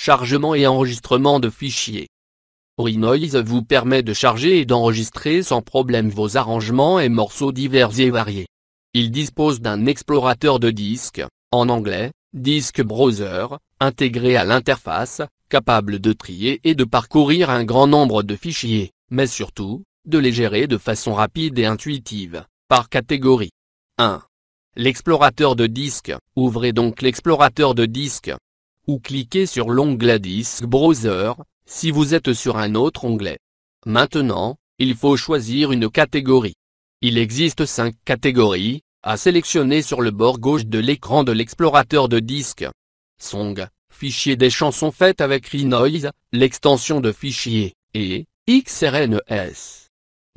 chargement et enregistrement de fichiers. Renoise vous permet de charger et d'enregistrer sans problème vos arrangements et morceaux divers et variés. Il dispose d'un explorateur de disques, en anglais, Disque Browser, intégré à l'interface, capable de trier et de parcourir un grand nombre de fichiers, mais surtout, de les gérer de façon rapide et intuitive, par catégorie. 1. L'explorateur de disques, ouvrez donc l'explorateur de disques, ou cliquez sur l'onglet Disque Browser, si vous êtes sur un autre onglet. Maintenant, il faut choisir une catégorie. Il existe cinq catégories, à sélectionner sur le bord gauche de l'écran de l'explorateur de disques. Song, fichier des chansons faites avec Renoise, l'extension de fichier, et XRNS.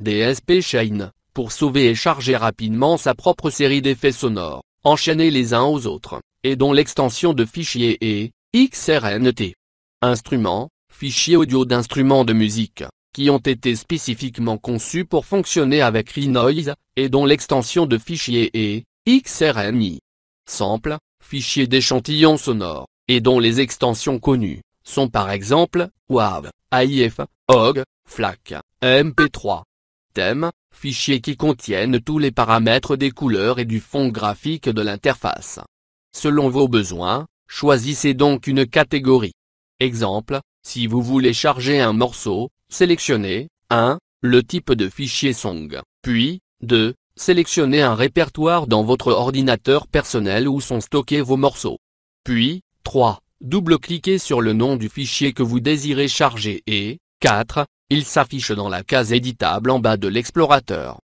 E DSP Chain, pour sauver et charger rapidement sa propre série d'effets sonores, enchaînés les uns aux autres, et dont l'extension de fichier est XRNT. Instruments, fichiers audio d'instruments de musique, qui ont été spécifiquement conçus pour fonctionner avec Renoise, et dont l'extension de fichier est XRNI. Sample, fichier d'échantillons sonores, et dont les extensions connues sont par exemple WAV, AIF, OG, FLAC, MP3. Thème, fichiers qui contiennent tous les paramètres des couleurs et du fond graphique de l'interface. Selon vos besoins, Choisissez donc une catégorie. Exemple, si vous voulez charger un morceau, sélectionnez 1. Le type de fichier song, puis 2. Sélectionnez un répertoire dans votre ordinateur personnel où sont stockés vos morceaux. Puis 3. Double-cliquez sur le nom du fichier que vous désirez charger et 4. Il s'affiche dans la case éditable en bas de l'explorateur.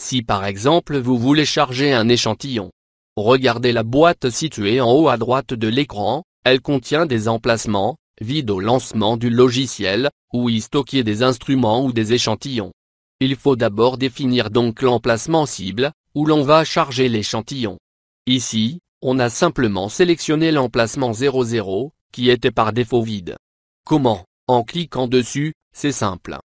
Si par exemple vous voulez charger un échantillon, Regardez la boîte située en haut à droite de l'écran, elle contient des emplacements, vides au lancement du logiciel, où y stocker des instruments ou des échantillons. Il faut d'abord définir donc l'emplacement cible, où l'on va charger l'échantillon. Ici, on a simplement sélectionné l'emplacement 00, qui était par défaut vide. Comment En cliquant dessus, c'est simple.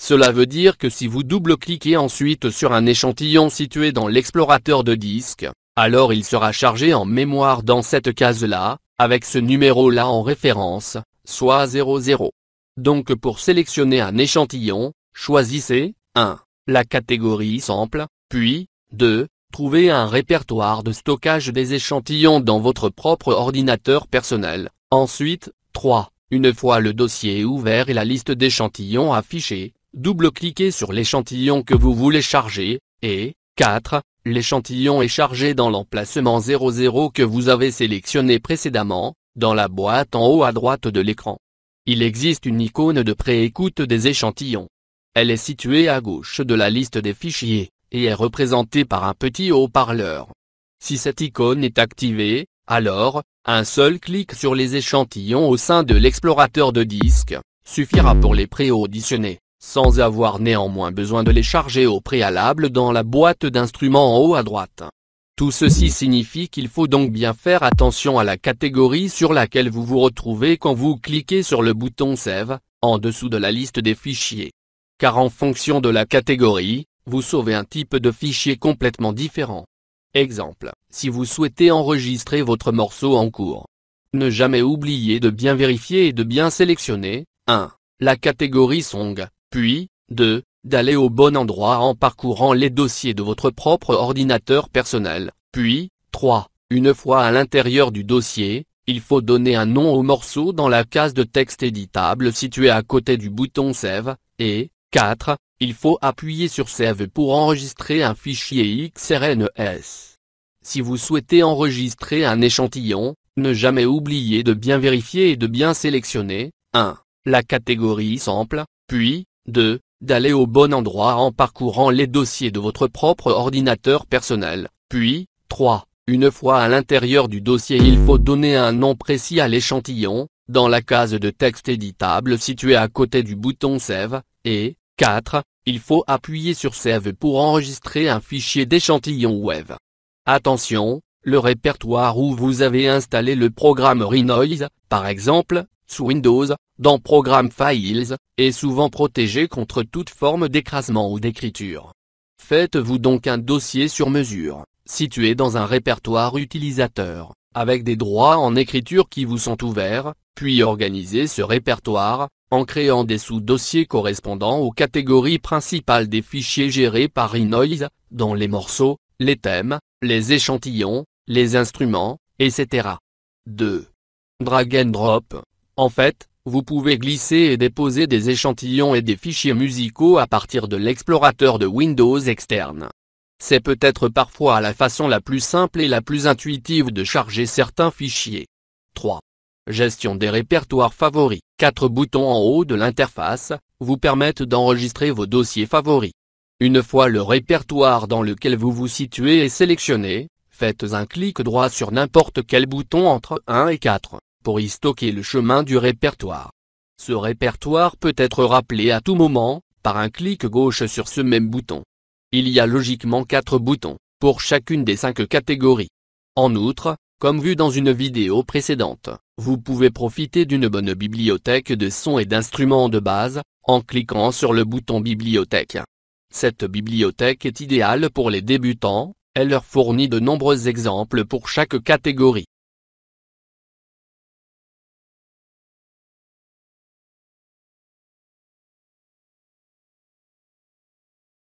Cela veut dire que si vous double-cliquez ensuite sur un échantillon situé dans l'explorateur de disque, alors il sera chargé en mémoire dans cette case-là, avec ce numéro-là en référence, soit 00. Donc pour sélectionner un échantillon, choisissez 1. La catégorie sample, puis 2. Trouvez un répertoire de stockage des échantillons dans votre propre ordinateur personnel. Ensuite, 3. Une fois le dossier ouvert et la liste d'échantillons affichée, double-cliquez sur l'échantillon que vous voulez charger, et 4. L'échantillon est chargé dans l'emplacement 00 que vous avez sélectionné précédemment, dans la boîte en haut à droite de l'écran. Il existe une icône de préécoute des échantillons. Elle est située à gauche de la liste des fichiers, et est représentée par un petit haut-parleur. Si cette icône est activée, alors, un seul clic sur les échantillons au sein de l'explorateur de disques, suffira pour les pré-auditionner sans avoir néanmoins besoin de les charger au préalable dans la boîte d'instruments en haut à droite. Tout ceci signifie qu'il faut donc bien faire attention à la catégorie sur laquelle vous vous retrouvez quand vous cliquez sur le bouton Save, en dessous de la liste des fichiers. Car en fonction de la catégorie, vous sauvez un type de fichier complètement différent. Exemple, si vous souhaitez enregistrer votre morceau en cours. Ne jamais oublier de bien vérifier et de bien sélectionner, 1. La catégorie Song, puis, 2. D'aller au bon endroit en parcourant les dossiers de votre propre ordinateur personnel, puis, 3. Une fois à l'intérieur du dossier, il faut donner un nom au morceau dans la case de texte éditable située à côté du bouton Save, et, 4. Il faut appuyer sur Save pour enregistrer un fichier XRNS. Si vous souhaitez enregistrer un échantillon, ne jamais oublier de bien vérifier et de bien sélectionner, 1. La catégorie Sample, puis, 2. D'aller au bon endroit en parcourant les dossiers de votre propre ordinateur personnel, puis, 3. Une fois à l'intérieur du dossier il faut donner un nom précis à l'échantillon, dans la case de texte éditable située à côté du bouton Save, et 4. Il faut appuyer sur Save pour enregistrer un fichier d'échantillon web. Attention, le répertoire où vous avez installé le programme Renoise, par exemple, sous Windows, dans Programme Files, est souvent protégé contre toute forme d'écrasement ou d'écriture. Faites-vous donc un dossier sur mesure, situé dans un répertoire utilisateur, avec des droits en écriture qui vous sont ouverts, puis organisez ce répertoire, en créant des sous-dossiers correspondant aux catégories principales des fichiers gérés par Inoise, dont les morceaux, les thèmes, les échantillons, les instruments, etc. 2. Drag and Drop en fait, vous pouvez glisser et déposer des échantillons et des fichiers musicaux à partir de l'explorateur de Windows externe. C'est peut-être parfois la façon la plus simple et la plus intuitive de charger certains fichiers. 3. Gestion des répertoires favoris. Quatre boutons en haut de l'interface, vous permettent d'enregistrer vos dossiers favoris. Une fois le répertoire dans lequel vous vous situez est sélectionné, faites un clic droit sur n'importe quel bouton entre 1 et 4 pour y stocker le chemin du répertoire. Ce répertoire peut être rappelé à tout moment, par un clic gauche sur ce même bouton. Il y a logiquement quatre boutons, pour chacune des cinq catégories. En outre, comme vu dans une vidéo précédente, vous pouvez profiter d'une bonne bibliothèque de sons et d'instruments de base, en cliquant sur le bouton Bibliothèque. Cette bibliothèque est idéale pour les débutants, elle leur fournit de nombreux exemples pour chaque catégorie.